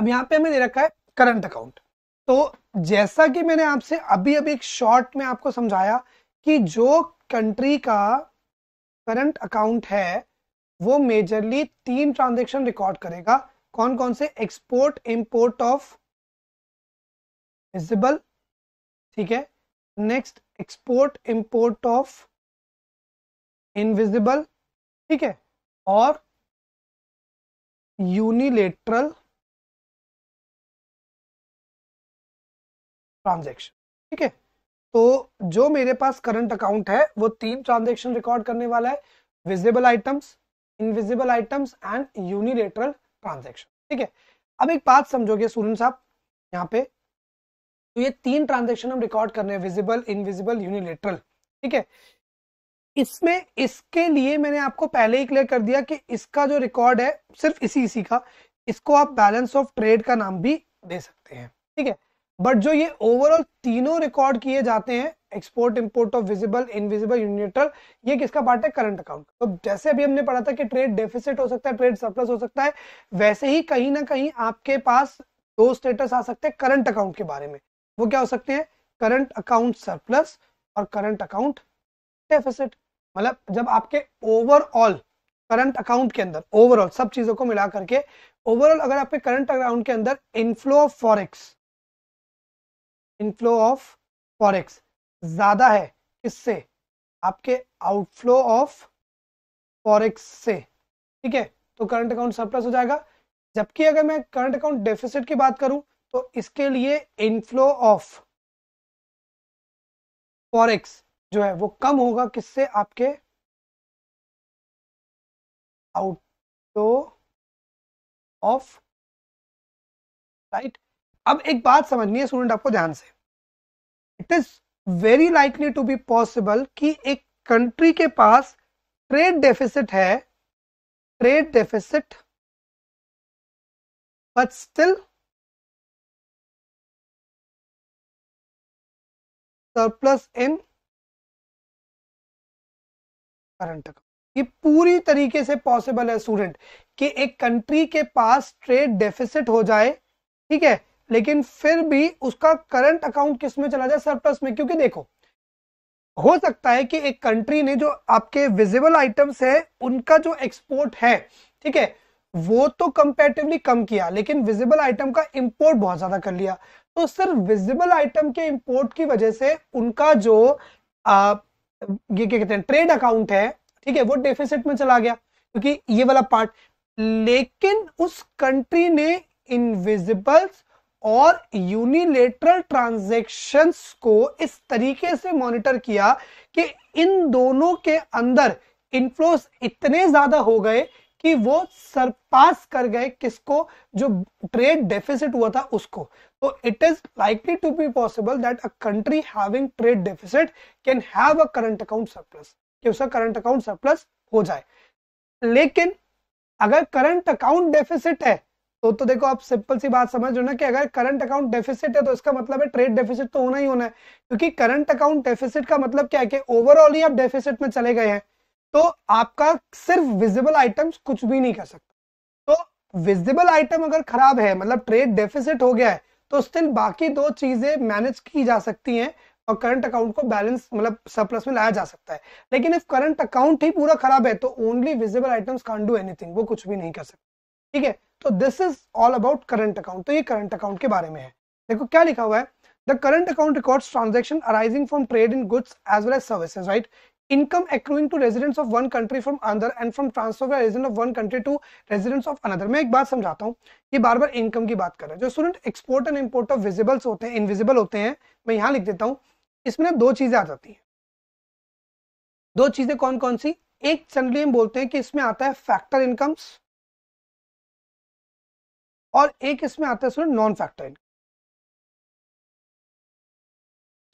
अब यहाँ पे हमें दे रखा है करंट अकाउंट तो जैसा कि मैंने आपसे अभी अभी एक शॉर्ट में आपको समझाया कि जो कंट्री का करंट अकाउंट है वो मेजरली तीन ट्रांजेक्शन रिकॉर्ड करेगा कौन कौन से एक्सपोर्ट इंपोर्ट ऑफ विजिबल ठीक है next export import of invisible ठीक है और यूनिलेटरल ट्रांजेक्शन ठीक है तो जो मेरे पास करंट अकाउंट है वो तीन ट्रांजेक्शन रिकॉर्ड करने वाला है visible items invisible items and unilateral transaction ठीक है अब एक बात समझोगे सूरन साहब यहाँ पे तो ये तीन ट्रांजेक्शन हम रिकॉर्ड कर रहे हैं विजिबल इनविजिबल यूनिलेटरल ठीक है इसमें इसके लिए मैंने आपको पहले ही क्लियर कर दिया कि इसका जो रिकॉर्ड है सिर्फ इसी इसी का इसको आप बैलेंस ऑफ ट्रेड का नाम भी दे सकते हैं ठीक है बट जो ये ओवरऑल तीनों रिकॉर्ड किए जाते हैं export import of visible invisible unilateral ये किसका पार्ट है करंट अकाउंट तो जैसे अभी हमने पढ़ा था कि ट्रेड डेफिसिट हो सकता है ट्रेड सरप्लस हो सकता है वैसे ही कहीं ना कहीं आपके पास दो स्टेटस आ सकते हैं करंट अकाउंट के बारे में वो क्या हो सकते हैं करंट अकाउंट सरप्लस और करंट अकाउंट डेफिसिट मतलब जब आपके ओवरऑल करंट अकाउंट के अंदर ओवरऑल सब चीजों को मिला करके ओवरऑल अगर आपके करंट अकाउंट के अंदर inflow of forex inflow of forex ज़्यादा है किससे आपके आउटफ्लो ऑफ फॉरेक्स से ठीक है तो करंट अकाउंट सरप्लस हो जाएगा जबकि अगर मैं करंट अकाउंट डेफिसिट की बात करूं तो इसके लिए इनफ्लो ऑफ फॉरेक्स जो है वो कम होगा किससे आपके आउटफ्लो ऑफ राइट अब एक बात समझनी है स्टूडेंट आपको ध्यान से it is very likely to be possible कि एक कंट्री के पास ट्रेड डेफिसिट है trade deficit but still surplus in current account ये पूरी तरीके से पॉसिबल है स्टूडेंट कि एक कंट्री के पास ट्रेड डेफिसिट हो जाए ठीक है लेकिन फिर भी उसका करंट अकाउंट किस में चला जाए सरप्लस में क्योंकि देखो हो सकता है कि एक कंट्री ने जो आपके विजिबल आइटम्स है उनका जो एक्सपोर्ट है ठीक है वो तो कंपेरेटिवली कम किया लेकिन विजिबल आइटम का इंपोर्ट बहुत ज्यादा कर लिया तो सिर्फ विजिबल आइटम के इंपोर्ट की वजह से उनका जो आ, ये क्या कहते हैं ट्रेड अकाउंट है ठीक है वो डेफिसिट में चला गया क्योंकि ये वाला पार्ट लेकिन उस कंट्री ने इनविजिबल्स और यूनिलेटरल ट्रांजेक्शंस को इस तरीके से मॉनिटर किया कि इन दोनों के अंदर इनफ्लोस इतने ज्यादा हो गए कि वो सरपास कर गए किसको जो ट्रेड डेफिसिट हुआ था उसको तो it is likely to be possible that a country having trade deficit can have a current account surplus कि उसका करंट अकाउंट सरप्लस हो जाए लेकिन अगर करंट अकाउंट डेफिसिट है तो तो देखो आप सिंपल सी बात समझ लो ना कि अगर करंट अकाउंट डेफिसिट है तो इसका मतलब है ट्रेड डेफिसिट तो होना ही होना है क्योंकि करंट अकाउंट डेफिसिट का मतलब क्या है कि ओवरऑल ही आप डेफिसिट में चले गए हैं तो आपका सिर्फ विजिबल आइटम्स कुछ भी नहीं कर सकता तो विजिबल आइटम अगर खराब है मतलब ट्रेड डेफिसिट हो गया है तो स्टिल बाकी दो चीजें मैनेज की जा सकती हैं और करंट अकाउंट को बैलेंस मतलब सरप्लस में लाया जा सकता है लेकिन इफ करंट अकाउंट ही पूरा खराब है तो only visible items can't do anything वो कुछ भी नहीं कर सकते ठीक है तो this is all about current account तो ये करंट अकाउंट के बारे में है देखो क्या लिखा हुआ है the current account record transaction arising from trade in goods as well as services right income accruing to residents of one country from अंदर and from transfer of a resident of one country to residents of मैं एक बात समझाता हूँ ये बार बार income की बात कर रहा है जो student export and import of visibles होते हैं इनविजिबल होते हैं मैं यहाँ लिख देता हूँ इसमें ना दो चीज़ें आ जाती हैं दो चीज़ें कौन कौन सी एक जनरली हम बोलते हैं कि इसमें आता है फैक्टर इनकम्स और एक इसमें आता है स्टूडेंट नॉन फैक्टर इनकम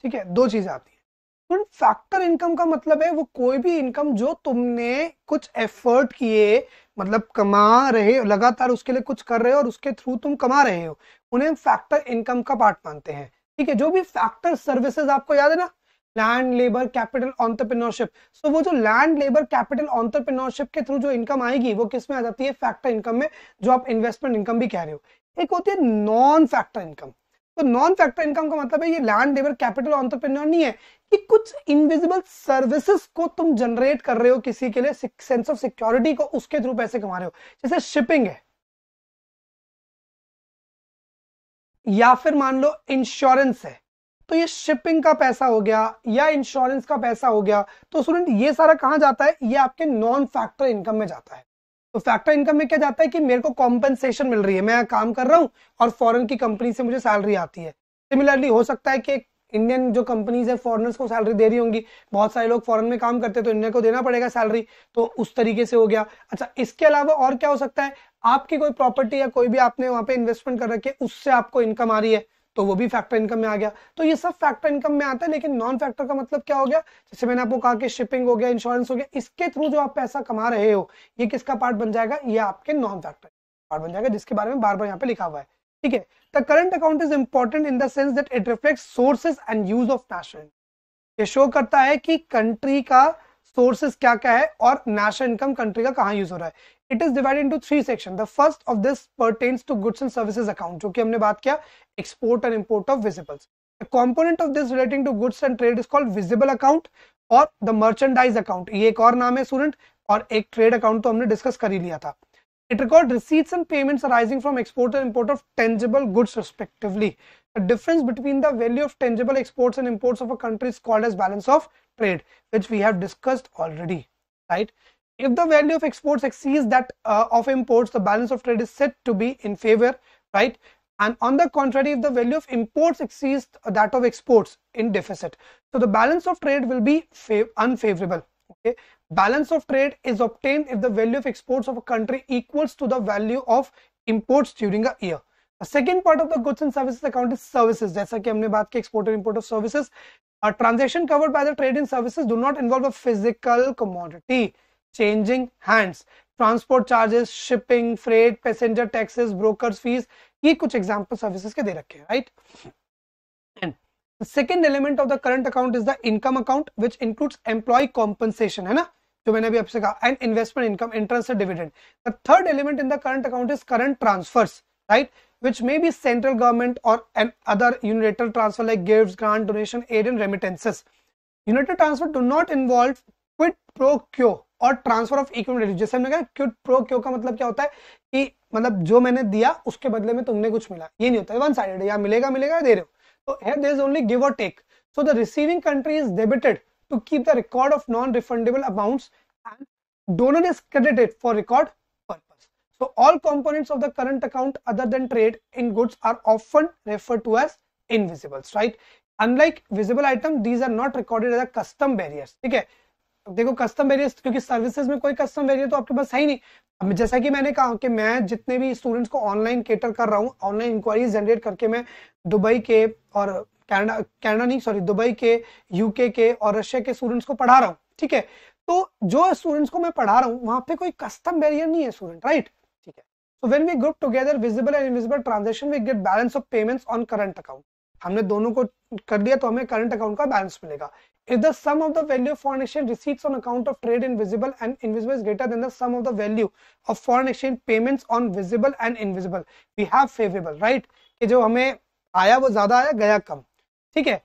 ठीक है दो चीजें आती है स्टूडेंट फैक्टर इनकम का मतलब है वो कोई भी इनकम जो तुमने कुछ एफर्ट किए मतलब कमा रहे हो लगातार उसके लिए कुछ कर रहे हो और उसके थ्रू तुम कमा रहे हो उन्हें हम फैक्टर इनकम का पार्ट मानते हैं ठीक है जो भी फैक्टर सर्विसेज आपको याद है ना लैंड लेबर कैपिटल ऑन्टरप्रिनोरशिप सो वो जो लैंड लेबर कैपिटल ऑन्टरप्रिनोरशिप के थ्रू जो इनकम आएगी वो किस में आ जाती है फैक्टर इनकम में जो आप इन्वेस्टमेंट इनकम भी कह रहे हो एक होती है नॉन फैक्टर इनकम तो नॉन फैक्टर इनकम का मतलब है ये लैंड लेबर कैपिटल ऑन्टरप्रेन्योर नहीं है कि कुछ इनविजिबल सर्विसेज को तुम जनरेट कर रहे हो किसी के लिए सेंस ऑफ सिक्योरिटी को उसके थ्रू पैसे कमा रहे हो जैसे शिपिंग है या फिर मान लो इंश्योरेंस है तो ये शिपिंग का पैसा हो गया या इंश्योरेंस का पैसा हो गया तो स्टूडेंट ये सारा कहाँ जाता है ये आपके नॉन फैक्टर इनकम में जाता है तो फैक्टर इनकम में क्या जाता है कि मेरे को कॉम्पनसेशन मिल रही है मैं काम कर रहा हूँ और फॉरन की कंपनी से मुझे सैलरी आती है सिमिलरली हो सकता है कि इंडियन जो कंपनीज है फॉरनर्स को सैलरी दे रही होंगी बहुत सारे लोग फॉरन में काम करते हैं तो इंडिया को देना पड़ेगा सैलरी तो उस तरीके से हो गया अच्छा इसके अलावा और क्या हो सकता है आपकी कोई प्रॉपर्टी या कोई भी आपने वहां पे इन्वेस्टमेंट कर रखी है उससे आपको इनकम आ रही है तो वो भी फैक्टर इनकम में आ गया तो ये सब फैक्टर इनकम में आता है लेकिन नॉन फैक्टर का मतलब क्या हो गया जैसे मैंने आपको कहा कि शिपिंग हो गया इंश्योरेंस हो गया इसके थ्रू जो आप पैसा कमा रहे हो ये किसका पार्ट बन जाएगा ये आपके नॉन फैक्टर पार्ट बन जाएगा जिसके बारे में बार बार यहाँ पे लिखा हुआ है ठीक है the current account is important in the sense that it reflect sources and use of national ये शो करता है कि कंट्री का सोर्सेस क्या क्या है और नेशनल इनकम कंट्री का कहाँ यूज हो रहा है it is divided into three section the first of this pertains to goods and services account जो कि हमने बात किया export and import of visibles the component of this relating to goods and trade is called visible account और the merchandise account ये एक और नाम है स्टूडेंट और एक ट्रेड अकाउंट तो हमने डिस्कस कर ही लिया था it record receipts and payments arising from export and import of tangible goods respectively difference between the value of tangible exports and imports of a country is called as balance of trade which we have discussed already right if the value of exports exceeds that uh, of imports the balance of trade is said to be in favor right and on the contrary if the value of imports exceeds that of exports in deficit so the balance of trade will be unfavorable okay balance of trade is obtained if the value of exports of a country equals to the value of imports during a year the second part of the goods and services account is services जैसा कि हमने बात की export और services. Of services a transaction covered by the trade in services do not involve a physical commodity changing hands. Transport charges, shipping, freight, passenger taxes, brokers fees. are some example services के दे रखे हैं, right? And the second element of the current account is the income account, which includes employee compensation, है ना? जो मैंने अभी and investment income, interest and dividend. The third element in the current account is current transfers, right? which may be central government or an other unilateral transfer like gifts, grant, donation, aid and remittances. Unilateral transfer do not involve quid pro quo और transfer of equity जैसे हमने कहा cute pro क्यो का मतलब क्या होता है कि मतलब जो मैंने दिया उसके बदले में तुमने कुछ मिला ये नहीं होता वन साइडेड या मिलेगा मिलेगा दे रहे हो तो here there is only give और take so the receiving country is debited to keep the record of non refundable amounts and donor is credited for record So all components of the current account other than trade in goods are often referred to as invisibles, right? Unlike visible item, these are not recorded as custom barriers. ठीक है देखो custom various क्योंकि services में कोई custom barrier तो आपके पास है ही नहीं अब जैसा कि मैंने कहा कि मैं जितने भी स्टूडेंट्स को ऑनलाइन केटर कर रहा हूँ ऑनलाइन इंक्वायरी जनरेट करके मैं दुबई के और कनाडा कनाडा नहीं सॉरी दुबई के यूके के और रशिया के स्टूडेंट्स को पढ़ा रहा हूँ ठीक है तो जो स्टूडेंट्स को मैं पढ़ा रहा हूँ वहां पे कोई कस्टम बैरियर नहीं है student right So when we group together visible and invisible transaction, we get balance of payments on current account. हमने दोनों को कर लिया तो हमें करंट अकाउंट का बैलेंस मिलेगा if the sum of the value of foreign exchange receipts on account of trade in visible and invisible is greater than the sum of the value of foreign exchange payments on visible and invisible we have favourable right कि जो हमें आया वो ज्यादा आया गया कम ठीक है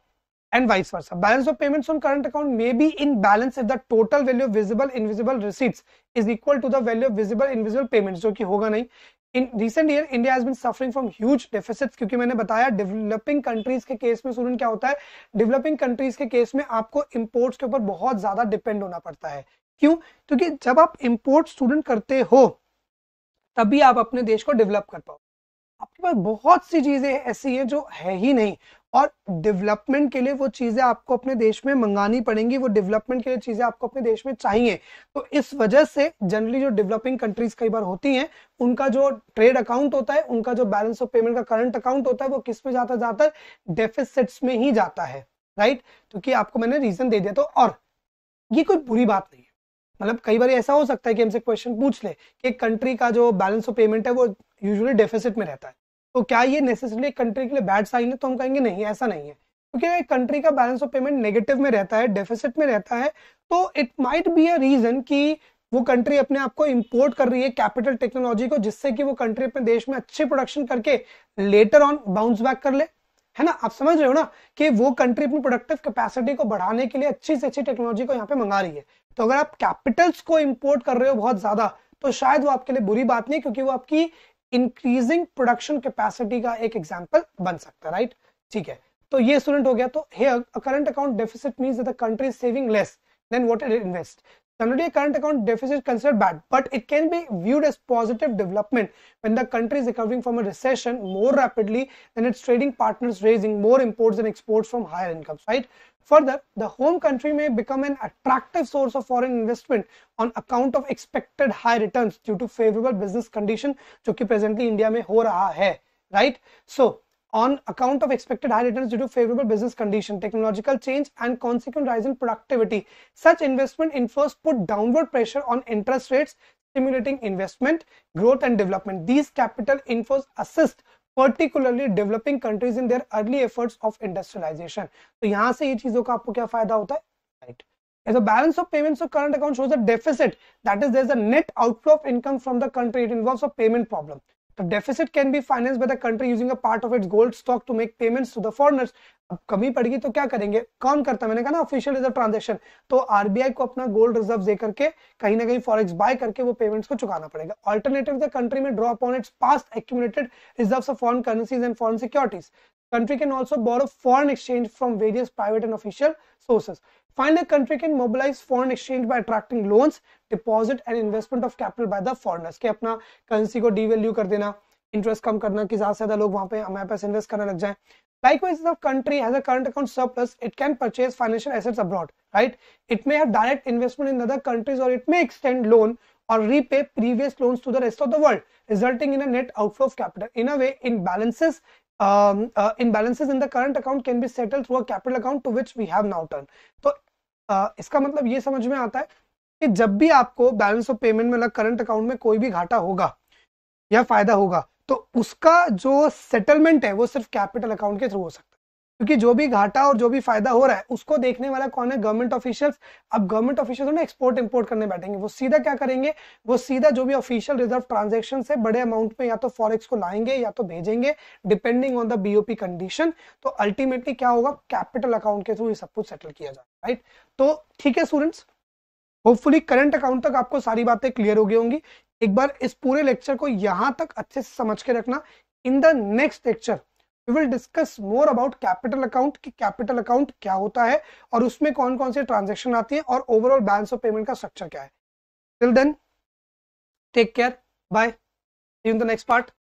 and vice versa balance of payments on current account may be in balance if the total value of visible invisible receipts is equal to the value of visible invisible payments जो कि होगा नहीं in recent year India has been suffering from huge deficits क्योंकि मैंने बताया developing countries के case में student क्या होता है डेवलपिंग कंट्रीज के केस में आपको इंपोर्ट्स के ऊपर बहुत ज्यादा डिपेंड होना पड़ता है क्यों क्योंकि जब आप इंपोर्ट स्टूडेंट करते हो तभी आप अपने देश को डेवलप कर पाओ आपके पास बहुत सी चीज़ें ऐसी हैं जो है ही नहीं और डेवलपमेंट के लिए वो चीज़ें आपको अपने देश में मंगानी पड़ेंगी वो डेवलपमेंट के लिए चीज़ें आपको अपने देश में चाहिए तो इस वजह से जनरली जो डेवलपिंग कंट्रीज कई बार होती हैं उनका जो ट्रेड अकाउंट होता है उनका जो बैलेंस ऑफ पेमेंट का करंट अकाउंट होता है वो किस में जाता जाता है डेफिसिट्स में ही जाता है राइट क्योंकि तो आपको मैंने रीजन दे दिया तो और ये कोई बुरी बात नहीं है मतलब कई बार ऐसा हो सकता है कि हमसे क्वेश्चन पूछ ले कि कंट्री का जो बैलेंस ऑफ पेमेंट है वो यूजुअली डेफिसिट में रहता है तो क्या ये नेसेसरली कंट्री के लिए बैड साइन है तो हम कहेंगे नहीं ऐसा नहीं है क्योंकि तो कंट्री का बैलेंस ऑफ पेमेंट नेगेटिव में रहता है डेफिसिट में रहता है तो it might be a reason कि वो कंट्री अपने आप को इंपोर्ट कर रही है कैपिटल टेक्नोलॉजी को जिससे कि वो कंट्री अपने देश में अच्छी प्रोडक्शन करके लेटर ऑन बाउंस बैक कर ले है ना आप समझ रहे हो ना कि वो कंट्री अपनी प्रोडक्टिव कैपेसिटी को बढ़ाने के लिए अच्छी से अच्छी टेक्नोलॉजी को यहाँ पे मंगा रही है तो अगर आप कैपिटल्स को इंपोर्ट कर रहे हो बहुत ज्यादा तो शायद वो आपके लिए बुरी बात नहीं क्योंकि वो आपकी इंक्रीजिंग प्रोडक्शन कैपेसिटी का एक एग्जाम्पल बन सकता है राइट ठीक है तो ये स्टूडेंट हो गया तो current account deficit means the country is saving less than what it invest Generally, a current account deficit is considered bad, but it can be viewed as positive development when the country is recovering from a recession more rapidly than its trading partners raising more imports and exports from higher incomes, right? Further, the home country may become an attractive source of foreign investment on account of expected high returns due to favorable business condition which is presently India में ho raha hai, right? So on account of expected high returns due to favorable business condition, technological change and consequent rise in productivity. Such investment inflows put downward pressure on interest rates, stimulating investment, growth and development. These capital inflows assist particularly developing countries in their early efforts of industrialisation तो यहां से ये चीजों का आपको क्या फायदा होता है right as a balance of payments of current account shows a deficit that is there is a net outflow of income from the country it involves a payment problem The deficit can be financed by the country using a part of its gold stock to make payments to the foreigners. अब कमी पड़ेगी तो क्या करेंगे कौन करता है मैंने कहा ना ऑफिशियल रिजर्व ट्रांजेक्शन तो आरबीआई को अपना गोल्ड रिजर्व देकर के कहीं ना कहीं फॉरेक्स बाय करके वो पेमेंट्स को चुकाना पड़ेगा alternative the country may drop on its past accumulated reserves of foreign currencies and foreign securities country can also borrow foreign exchange from various private and official sources Find a country can mobilize foreign exchange by attracting loans, deposit and investment of capital by the foreigners. के अपना currency को devalue कर देना, interest कम करना कि ज़्यादा से ज़्यादा लोग वहाँ पे हमारे पास invest करने लग जाएं. Likewise, if a country has a current account surplus, it can purchase financial assets abroad, right? It may have direct investment in other countries or it may extend loan or repay previous loans to the rest of the world, resulting in a net outflow of capital. In a way, imbalances um, uh, imbalances in the current account can be settled through a capital account to which we have now turned तो uh, इसका मतलब ये समझ में आता है कि जब भी आपको बैलेंस ऑफ पेमेंट में अलग करंट अकाउंट में कोई भी घाटा होगा या फायदा होगा तो उसका जो सेटलमेंट है वो सिर्फ कैपिटल अकाउंट के थ्रू हो सकता है क्योंकि जो भी घाटा और जो भी फायदा हो रहा है उसको देखने वाला कौन है गवर्नमेंट ऑफिशियल्स अब गवर्नमेंट ऑफिशियल ना एक्सपोर्ट इंपोर्ट करने बैठेंगे वो सीधा क्या करेंगे वो सीधा जो भी ऑफिशियल रिजर्व ट्रांजेक्शन है बड़े अमाउंट में या तो फॉरेक्स को लाएंगे या तो भेजेंगे depending on the BOP condition तो अल्टीमेटली क्या होगा कैपिटल अकाउंट के थ्रू ये सब कुछ सेटल किया जाएगा राइट तो ठीक है स्टूडेंट्स होपफुली करंट अकाउंट तक आपको सारी बातें क्लियर हो गई होंगी एक बार इस पूरे लेक्चर को यहां तक अच्छे से समझ के रखना in the next lecture we will discuss more about capital account कि कैपिटल अकाउंट क्या होता है और उसमें कौन कौन से ट्रांजेक्शन आती है और ओवरऑल बैलेंस ऑफ पेमेंट का स्ट्रक्चर क्या है till then take care bye in the next part